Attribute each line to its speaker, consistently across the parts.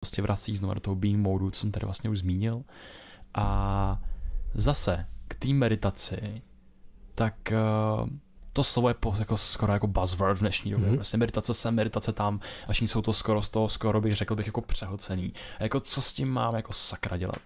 Speaker 1: prostě vrací znovu do toho beam modu, co jsem tady vlastně už zmínil. A zase k té meditaci, tak uh, to slovo je po, jako, skoro jako buzzword v dnešní době. Mm-hmm. Vlastně meditace sem, meditace tam, až jsou to skoro z toho, skoro bych řekl bych jako přehocený. A jako co s tím mám jako sakra dělat.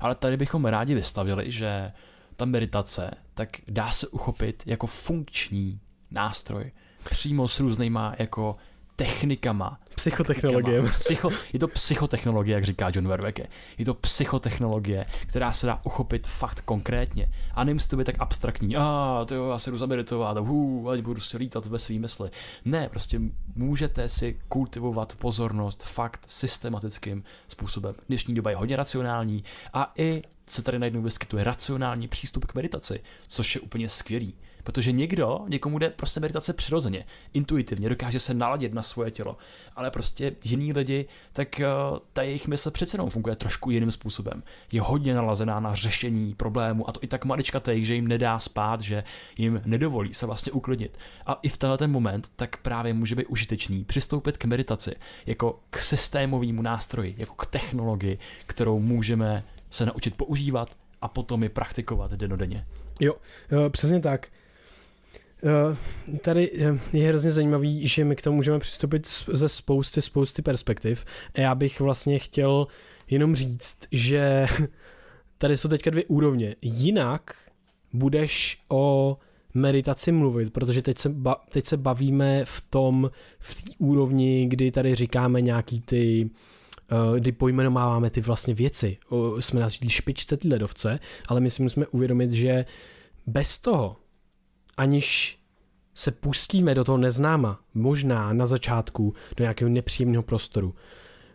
Speaker 1: Ale tady bychom rádi vystavili, že ta meditace, tak dá se uchopit jako funkční nástroj. Přímo s různýma jako technikama. Psychotechnologie. Psycho, je to psychotechnologie, jak říká John Verweke. Je to psychotechnologie, která se dá uchopit fakt konkrétně. A nemusí to být tak abstraktní. A ah, to jo, já se jdu zameditovat, hů, ať budu si lítat ve svý mysli. Ne, prostě můžete si kultivovat pozornost fakt systematickým způsobem. Dnešní doba je hodně racionální a i se tady najednou vyskytuje racionální přístup k meditaci, což je úplně skvělý. Protože někdo, někomu jde prostě meditace přirozeně, intuitivně, dokáže se naladit na svoje tělo, ale prostě jiní lidi, tak eh, ta jejich mysl přece jenom funguje trošku jiným způsobem. Je hodně nalazená na řešení problému a to i tak malička maličkatej, že jim nedá spát, že jim nedovolí se vlastně uklidnit. A i v tenhle ten moment tak právě může být užitečný přistoupit k meditaci jako k systémovému nástroji, jako k technologii, kterou můžeme se naučit používat a potom ji praktikovat denodenně.
Speaker 2: Jo, eh, přesně tak. Eh, tady eh, je hrozně zajímavý, že my k tomu můžeme přistoupit ze spousty, spousty perspektiv. A já bych vlastně chtěl jenom říct, že tady jsou teďka dvě úrovně. Jinak budeš o meditaci mluvit, protože teď se, ba- teď se bavíme v tom, v té úrovni, kdy tady říkáme nějaký ty eh, kdy pojmenováváme ty vlastně věci. Jsme na špičce ty ledovce, ale my si musíme uvědomit, že bez toho, aniž se pustíme do toho neznáma, možná na začátku do nějakého nepříjemného prostoru,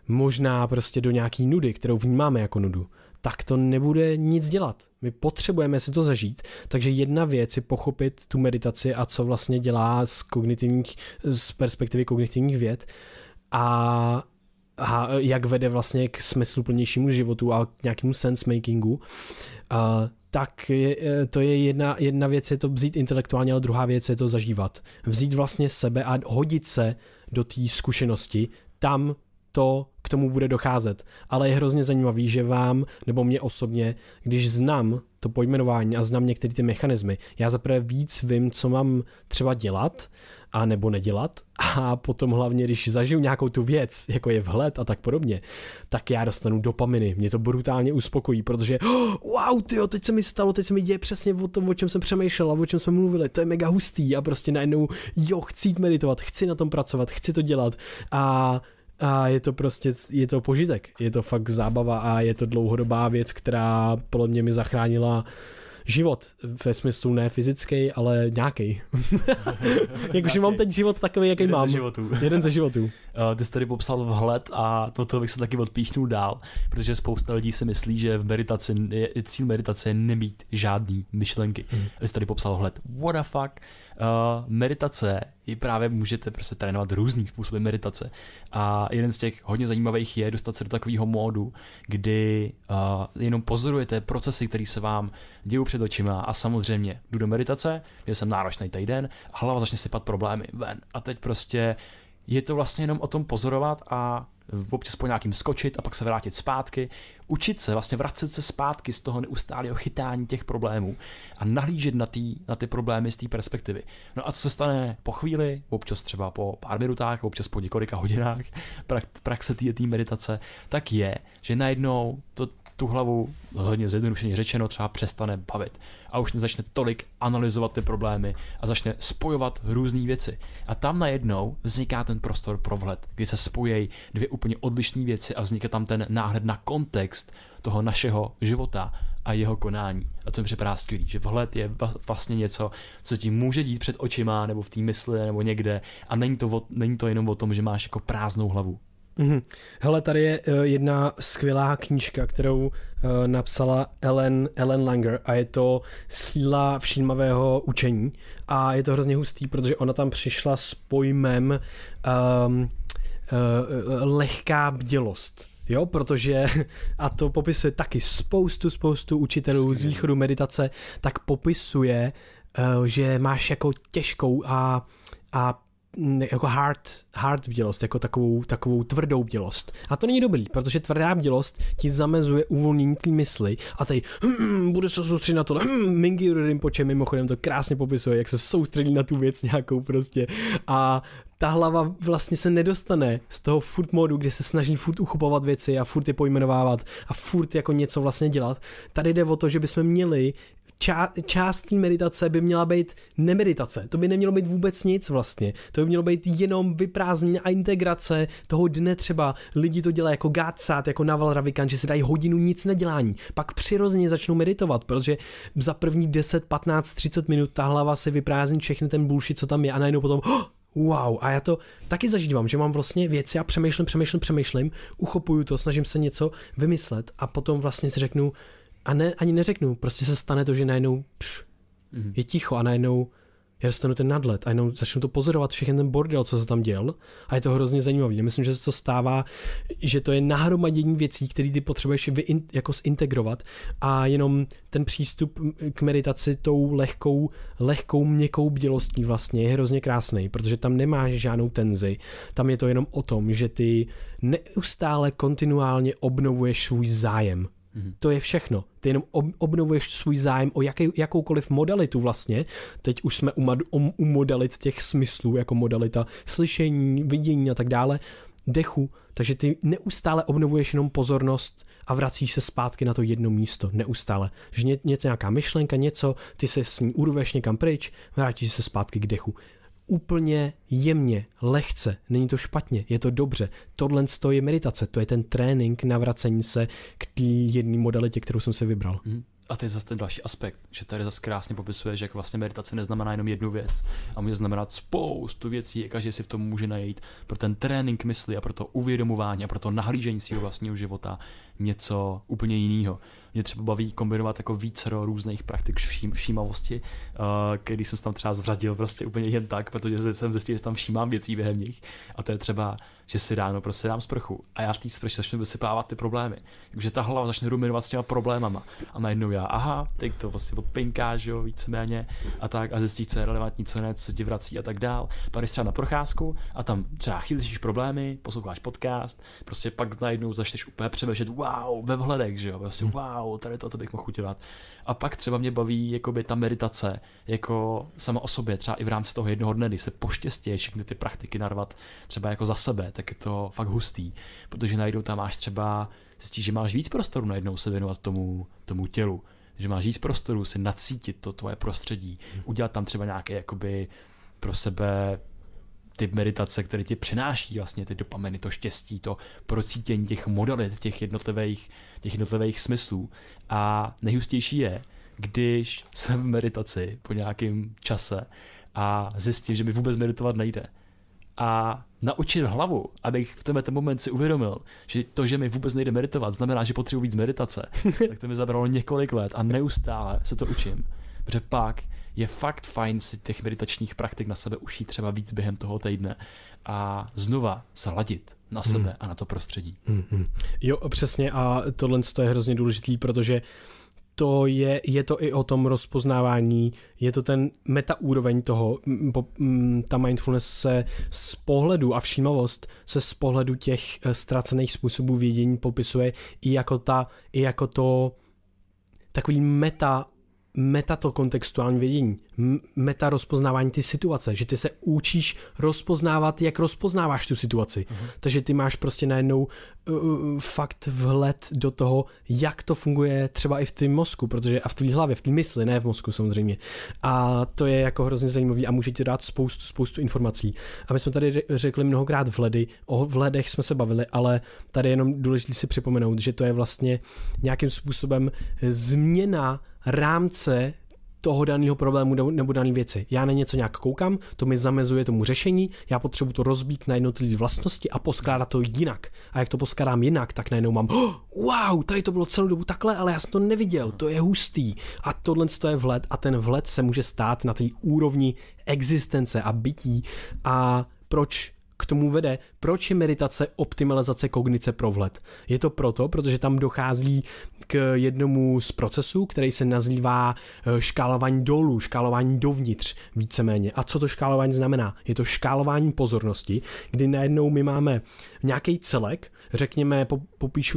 Speaker 2: možná prostě do nějaký nudy, kterou vnímáme jako nudu, tak to nebude nic dělat. My potřebujeme si to zažít, takže jedna věc je pochopit tu meditaci a co vlastně dělá z, kognitivních, z perspektivy kognitivních věd a, a jak vede vlastně k smysluplnějšímu životu a k nějakému makingu. Uh, tak je, eh, to je jedna, jedna věc, je to vzít intelektuálně, ale druhá věc je to zažívat. Vzít vlastně sebe a hodit se do té zkušenosti tam, to k tomu bude docházet. Ale je hrozně zajímavý, že vám nebo mě osobně, když znám to pojmenování a znám některé ty mechanismy, já zaprvé víc vím, co mám třeba dělat a nebo nedělat a potom hlavně, když zažiju nějakou tu věc, jako je vhled a tak podobně, tak já dostanu dopaminy, mě to brutálně uspokojí, protože oh, wow, tyjo, teď se mi stalo, teď se mi děje přesně o tom, o čem jsem a o čem jsme mluvili, to je mega hustý a prostě najednou, jo, chci jít meditovat, chci na tom pracovat, chci to dělat a a je to prostě, je to požitek, je to fakt zábava a je to dlouhodobá věc, která podle mě mi zachránila život ve smyslu ne fyzický, ale nějaký. Jakože mám ten
Speaker 1: život takový, jaký Jeden mám. Ze životů. Jeden ze životů. Uh, ty jsi tady popsal vhled a do toho bych se taky odpíchnul dál, protože spousta lidí si myslí, že v meditaci je, cíl meditace je nemít žádný myšlenky. Mm. Ty jsi tady popsal vhled. What the fuck? Uh, meditace i právě můžete prostě trénovat různý způsoby meditace. A jeden z těch hodně zajímavých je dostat se do takového módu, kdy uh, jenom pozorujete procesy, které se vám dějí před očima a samozřejmě jdu do meditace, že jsem náročný týden a hlava začne sypat problémy ven. A teď prostě je to vlastně jenom o tom pozorovat a občas po nějakým skočit a pak se vrátit zpátky, učit se, vlastně vracet se zpátky z toho neustálého chytání těch problémů a nahlížet na, tý, na ty problémy z té perspektivy. No a co se stane po chvíli, občas třeba po pár minutách, občas po několika hodinách praxe té meditace, tak je, že najednou to, tu hlavu, hodně zjednodušeně řečeno, třeba přestane bavit a už nezačne tolik analyzovat ty problémy a začne spojovat různé věci. A tam najednou vzniká ten prostor pro vhled, kdy se spojí dvě úplně odlišné věci a vzniká tam ten náhled na kontext toho našeho života a jeho konání. A to mi připadá skvělý, že vhled je vlastně něco, co ti může dít před očima nebo v té mysli nebo někde a není to, o, není to jenom o tom, že máš jako prázdnou hlavu.
Speaker 2: Mm-hmm. Hele, tady je uh, jedna skvělá knížka, kterou uh, napsala Ellen, Ellen Langer a je to Síla všímavého učení a je to hrozně hustý, protože ona tam přišla s pojmem um, uh, lehká bdělost. Jo, protože, a to popisuje taky spoustu, spoustu učitelů z východu meditace, tak popisuje, že máš jako těžkou a, a jako hard, hard bdělost, jako takovou, takovou tvrdou bdělost. A to není dobrý, protože tvrdá bdělost ti zamezuje uvolnění té mysli a tady hm, hm bude se soustředit na tohle. Hm, hm Mingy Rinpoche mimochodem to krásně popisuje, jak se soustředí na tu věc nějakou prostě a ta hlava vlastně se nedostane z toho furt modu, kde se snaží furt uchopovat věci a furt je pojmenovávat a furt jako něco vlastně dělat. Tady jde o to, že bychom měli ča- část té meditace by měla být nemeditace. To by nemělo být vůbec nic vlastně. To by mělo být jenom vyprázdnění a integrace toho dne třeba. Lidi to dělají jako gátsát, jako Naval ravikan, že si dají hodinu nic nedělání. Pak přirozeně začnou meditovat, protože za první 10, 15, 30 minut ta hlava se vyprázdní všechny ten bullshit, co tam je a najednou potom oh, wow, a já to taky zažívám, že mám vlastně věci a přemýšlím, přemýšlím, přemýšlím, uchopuju to, snažím se něco vymyslet a potom vlastně si řeknu, a ne, ani neřeknu, prostě se stane to, že najednou pš, mm-hmm. je ticho a najednou já dostanu ten nadlet a jenom začnu to pozorovat, všechny ten bordel, co se tam děl a je to hrozně zajímavý. Myslím, že se to stává, že to je nahromadění věcí, které ty potřebuješ vy, jako zintegrovat a jenom ten přístup k meditaci tou lehkou, lehkou měkkou bdělostí vlastně je hrozně krásný, protože tam nemáš žádnou tenzi, tam je to jenom o tom, že ty neustále kontinuálně obnovuješ svůj zájem Mm-hmm. To je všechno. Ty jenom obnovuješ svůj zájem o jaký, jakoukoliv modalitu vlastně. Teď už jsme u, mad, um-, u modalit těch smyslů, jako modalita slyšení, vidění a tak dále, dechu. Takže ty neustále obnovuješ jenom pozornost a vracíš se zpátky na to jedno místo, neustále. Že ně, něco, nějaká myšlenka, něco, ty se s ní urveš někam pryč, vrátíš se zpátky k dechu úplně jemně, lehce, není to špatně, je to dobře. Tohle je meditace, to je ten trénink navracení se k té jedné modalitě, kterou jsem si vybral. Hmm.
Speaker 1: A to je zase ten další aspekt, že tady zase krásně popisuje, že jak vlastně meditace neznamená jenom jednu věc a může znamenat spoustu věcí a každý si v tom může najít pro ten trénink mysli a pro to uvědomování a pro to nahlížení svého vlastního života něco úplně jiného. Mě třeba baví kombinovat jako vícero různých praktik vším, všímavosti, uh, když jsem se tam třeba zradil prostě úplně jen tak, protože jsem zjistil, že tam všímám věcí během nich. A to je třeba, že si ráno prostě dám sprchu a já v té sprše začnu vysypávat ty problémy. Takže ta hlava začne ruminovat s těma problémama. A najednou já, aha, teď to vlastně odpinká, že jo, víceméně a tak a zjistí, co je relevantní, co ne, co ti vrací a tak dál. Pak třeba na procházku a tam třeba chytíš problémy, posloucháš podcast, prostě pak najednou začneš úplně přemýšlet, wow, wow, ve vhledek, že jo, prostě hmm. wow, tady to, to bych mohl udělat. A pak třeba mě baví jakoby ta meditace, jako sama o sobě, třeba i v rámci toho jednoho dne, když se poštěstí všechny ty praktiky narvat třeba jako za sebe, tak je to fakt hustý, protože najdou tam máš třeba, zjistíš, že máš víc prostoru najednou se věnovat tomu, tomu tělu, že máš víc prostoru si nacítit to tvoje prostředí, hmm. udělat tam třeba nějaké jakoby pro sebe typ meditace, který ti přináší vlastně ty dopameny, to štěstí, to procítění těch modalit, těch jednotlivých, těch jednotlivých smyslů. A nejhustější je, když jsem v meditaci po nějakém čase a zjistím, že mi vůbec meditovat nejde. A naučit hlavu, abych v tenhle moment si uvědomil, že to, že mi vůbec nejde meditovat, znamená, že potřebuji víc meditace. tak to mi zabralo několik let a neustále se to učím. Protože pak je fakt fajn si těch meditačních praktik na sebe ušít třeba víc během toho týdne a znova ladit na hmm. sebe hmm. a na to prostředí. Hmm. hmm.
Speaker 2: Jo, přesně a tohle je hrozně důležitý, protože to je, je to i o tom rozpoznávání, je to ten meta úroveň toho, ta mindfulness se z pohledu a všímavost se z pohledu těch eh, ztracených způsobů vědění popisuje i jako ta, i jako to takový meta meta to kontextuální vědění, meta rozpoznávání ty situace, že ty se učíš rozpoznávat, jak rozpoznáváš tu situaci. Uh-huh. Takže ty máš prostě najednou uh, fakt vhled do toho, jak to funguje třeba i v tvém mozku, protože a v tvý hlavě, v tvý mysli, ne v mozku samozřejmě. A to je jako hrozně zajímavý a může ti dát spoustu, spoustu informací. A my jsme tady řekli mnohokrát vledy, o vledech jsme se bavili, ale tady je jenom důležité si připomenout, že to je vlastně nějakým způsobem změna rámce toho daného problému nebo dané věci. Já na něco nějak koukám, to mi zamezuje tomu řešení, já potřebuji to rozbít na jednotlivé vlastnosti a poskládat to jinak. A jak to poskládám jinak, tak najednou mám, oh, wow, tady to bylo celou dobu takhle, ale já jsem to neviděl, to je hustý. A tohle je vlet a ten vlet se může stát na té úrovni existence a bytí a proč k tomu vede, proč je meditace optimalizace kognice pro vhled. Je to proto, protože tam dochází k jednomu z procesů, který se nazývá eh, škálování dolů, škálování dovnitř víceméně. A co to škálování znamená? Je to škálování pozornosti, kdy najednou my máme nějaký celek, řekněme, popíšu